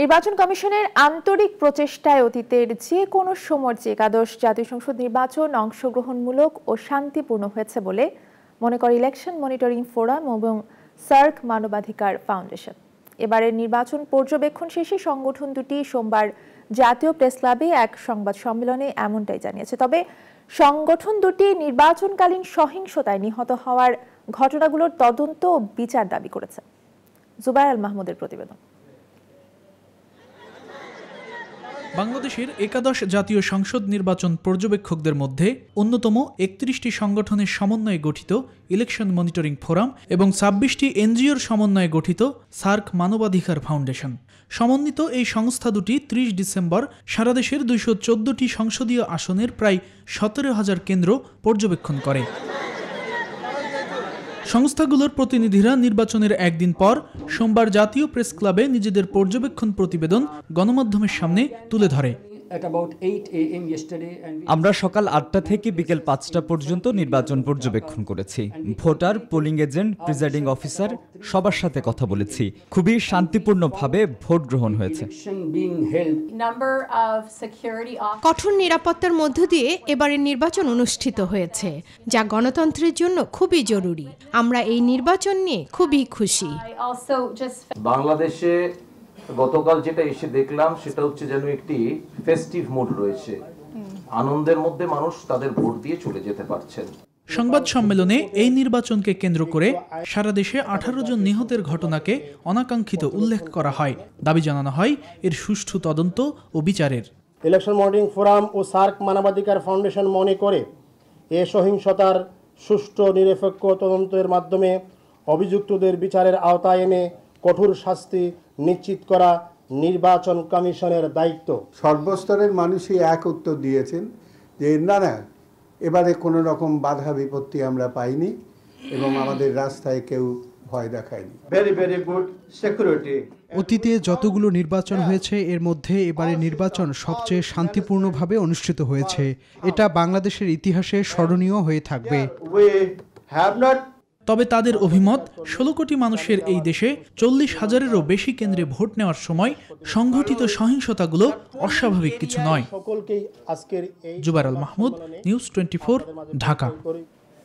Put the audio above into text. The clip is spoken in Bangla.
নির্বাচন কমিশনের আন্তরিক প্রচেষ্টায় অতীতের যে কোনো সময় যে একাদশ জাতীয় সংসদ নির্বাচন অংশগ্রহণমূলক ও শান্তিপূর্ণ হয়েছে বলে মনে করে ইলেকশন মনিটরিং ফোরাম এবং সার্ক মানবাধিকার ফাউন্ডেশন এবারের নির্বাচন পর্যবেক্ষণ শেষে সংগঠন দুটি সোমবার জাতীয় প্রেস ক্লাবে এক সংবাদ সম্মেলনে এমনটাই জানিয়েছে তবে সংগঠন দুটি নির্বাচনকালীন সহিংসতায় নিহত হওয়ার ঘটনাগুলোর তদন্ত ও বিচার দাবি করেছে জুবাইর আল মাহমুদের প্রতিবেদন বাংলাদেশের একাদশ জাতীয় সংসদ নির্বাচন পর্যবেক্ষকদের মধ্যে অন্যতম একত্রিশটি সংগঠনের সমন্বয়ে গঠিত ইলেকশন মনিটরিং ফোরাম এবং ছাব্বিশটি এনজিওর সমন্বয়ে গঠিত সার্ক মানবাধিকার ফাউন্ডেশন সমন্বিত এই সংস্থা দুটি ত্রিশ ডিসেম্বর সারাদেশের দুইশো চোদ্দটি সংসদীয় আসনের প্রায় সতেরো হাজার কেন্দ্র পর্যবেক্ষণ করে সংস্থাগুলোর প্রতিনিধিরা নির্বাচনের একদিন পর সোমবার জাতীয় প্রেস ক্লাবে নিজেদের পর্যবেক্ষণ প্রতিবেদন গণমাধ্যমের সামনে তুলে ধরে আমরা সকাল আটটা থেকে বিকেল পাঁচটা পর্যন্ত নির্বাচন পর্যবেক্ষণ করেছি voter polling agent presiding officer সবার সাথে কথা বলেছি খুবই শান্তিপূর্ণভাবে ভোট গ্রহণ হয়েছে কঠোর নিরাপত্তার মধ্য দিয়ে এবারের নির্বাচন অনুষ্ঠিত হয়েছে যা গণতন্ত্রের জন্য খুবই জরুরি আমরা এই নির্বাচন নিয়ে খুবই খুশি বাংলাদেশে গতকাল যেটা এসে দেখলাম সেটা হচ্ছে যেন একটি ফেস্টিভ মুড রয়েছে আনন্দের মধ্যে মানুষ তাদের ভোট দিয়ে চলে যেতে পারছেন সংবাদ সম্মেলনে এই নির্বাচনকে কেন্দ্র করে সারা দেশে আঠারো জন নিহতের ঘটনাকে অনাকাঙ্ক্ষিত উল্লেখ করা হয় দাবি জানানো হয় এর সুষ্ঠু তদন্ত ও বিচারের ইলেকশন মনিটরিং ফোরাম ও সার্ক মানবাধিকার ফাউন্ডেশন মনে করে এ সহিংসতার সুষ্ঠু নিরপেক্ষ তদন্তের মাধ্যমে অভিযুক্তদের বিচারের আওতায় এনে কঠোর শাস্তি নিশ্চিত করা নির্বাচন কমিশনের দায়িত্ব সর্বস্তরের মানুষই এক উত্তর দিয়েছেন যে না না এবারে কোনো রকম বাধা বিপত্তি আমরা পাইনি এবং আমাদের রাস্তায় কেউ ভয় দেখায়নি ভেরি ভেরি গুড সিকিউরিটি অতীতে যতগুলো নির্বাচন হয়েছে এর মধ্যে এবারে নির্বাচন সবচেয়ে শান্তিপূর্ণভাবে অনুষ্ঠিত হয়েছে এটা বাংলাদেশের ইতিহাসে স্মরণীয় হয়ে থাকবে we have তবে তাদের অভিমত ষোলো কোটি মানুষের এই দেশে চল্লিশ হাজারেরও বেশি কেন্দ্রে ভোট নেওয়ার সময় সংঘটিত সহিংসতাগুলো অস্বাভাবিক কিছু নয় জুবারাল মাহমুদ নিউজ টোয়েন্টি ঢাকা